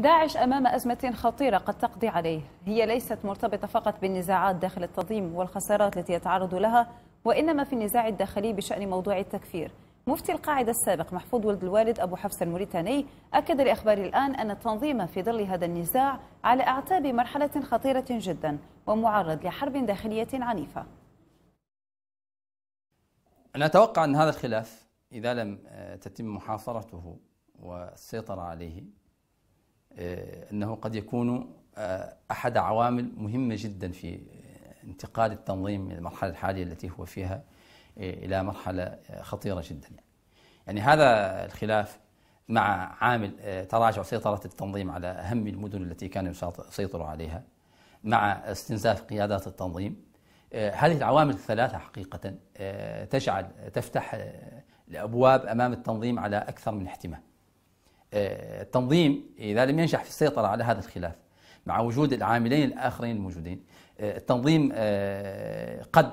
داعش أمام أزمة خطيرة قد تقضي عليه هي ليست مرتبطة فقط بالنزاعات داخل التنظيم والخسارات التي يتعرض لها وإنما في النزاع الداخلي بشأن موضوع التكفير مفتي القاعدة السابق محفوظ ولد الوالد أبو حفص الموريتاني أكد لأخبار الآن أن التنظيم في ظل هذا النزاع على أعتاب مرحلة خطيرة جدا ومعرض لحرب داخلية عنيفة أنا أتوقع أن هذا الخلاف إذا لم آه، تتم محاصرته والسيطرة عليه آه، أنه قد يكون آه، أحد عوامل مهمة جدا في آه، انتقال التنظيم من المرحلة الحالية التي هو فيها إلى مرحلة خطيرة جدا يعني هذا الخلاف مع عامل تراجع سيطرة التنظيم على أهم المدن التي كانوا يسيطروا عليها مع استنزاف قيادات التنظيم هذه العوامل الثلاثة حقيقة تجعل تفتح الأبواب أمام التنظيم على أكثر من احتمال آه، التنظيم إذا لم ينجح في السيطرة على هذا الخلاف مع وجود العاملين الآخرين الموجودين آه، التنظيم آه، قد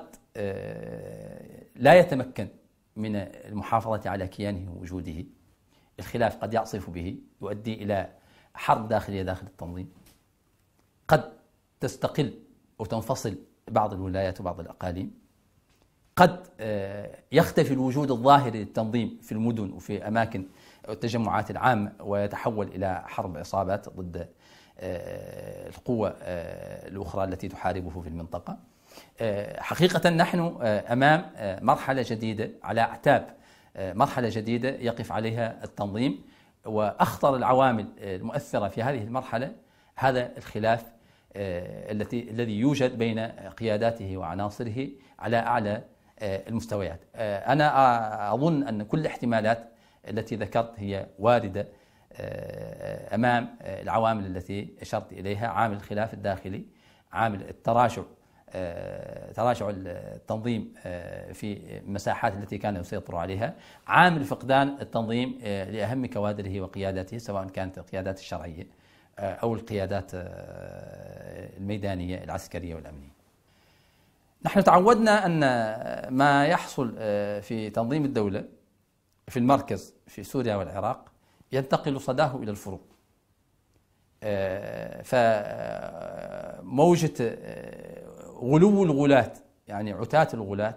لا يتمكن من المحافظة على كيانه ووجوده الخلاف قد يعصف به يؤدي إلى حرب داخلية داخل التنظيم قد تستقل وتنفصل بعض الولايات وبعض الأقاليم قد يختفي الوجود الظاهري للتنظيم في المدن وفي أماكن التجمعات العامة ويتحول إلى حرب عصابات ضد آه، القوة آه، الأخرى التي تحاربه في المنطقة آه، حقيقة نحن أمام مرحلة جديدة على أعتاب مرحلة جديدة يقف عليها التنظيم وأخطر العوامل المؤثرة في هذه المرحلة هذا الخلاف التي الذي يوجد بين قياداته وعناصره على أعلى المستويات أنا أظن أن كل احتمالات التي ذكرت هي واردة آه، أمام آه، العوامل التي أشرت إليها عامل الخلاف الداخلي عامل التراجع آه، تراجع التنظيم في المساحات التي كان يسيطر عليها عامل فقدان التنظيم لأهم كوادره وقياداته سواء كانت القيادات الشرعية أو القيادات الميدانية العسكرية والأمنية نحن تعودنا أن ما يحصل في تنظيم الدولة في المركز في سوريا والعراق ينتقل صداه إلى الفروع آه، فموجة آه، غلو الغلاة يعني عتاة الغلاة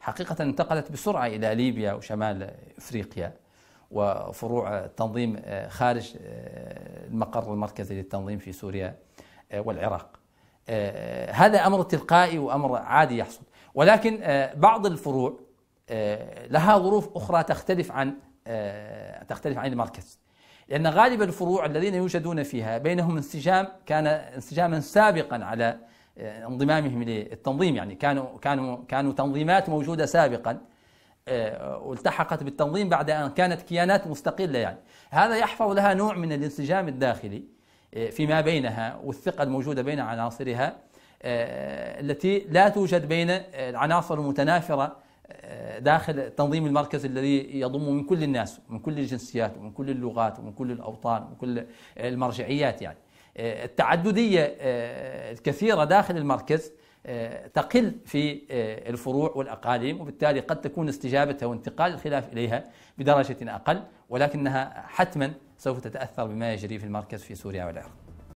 حقيقة انتقلت بسرعة إلى ليبيا وشمال إفريقيا وفروع التنظيم آه، خارج المقر المركزي للتنظيم في سوريا والعراق هذا أمر تلقائي وأمر عادي يحصل ولكن بعض الفروع آه، لها ظروف أخرى تختلف عن آه، تختلف عن المركز لأن غالب الفروع الذين يوجدون فيها بينهم انسجام كان انسجاما سابقا على آه، انضمامهم للتنظيم يعني كانوا كانوا كانوا تنظيمات موجودة سابقا والتحقت بالتنظيم بعد أن كانت كيانات مستقلة يعني هذا يحفظ لها نوع من الانسجام الداخلي فيما بينها والثقة الموجودة بين عناصرها التي لا توجد بين العناصر المتنافرة داخل تنظيم المركز الذي يضم من كل الناس من كل الجنسيات ومن كل اللغات ومن كل الأوطان ومن كل المرجعيات يعني آه، التعددية آه، الكثيرة داخل المركز آه، تقل في الفروع والأقاليم وبالتالي قد تكون استجابتها وانتقال الخلاف إليها بدرجة أقل ولكنها حتما سوف تتأثر بما يجري في المركز في سوريا والعراق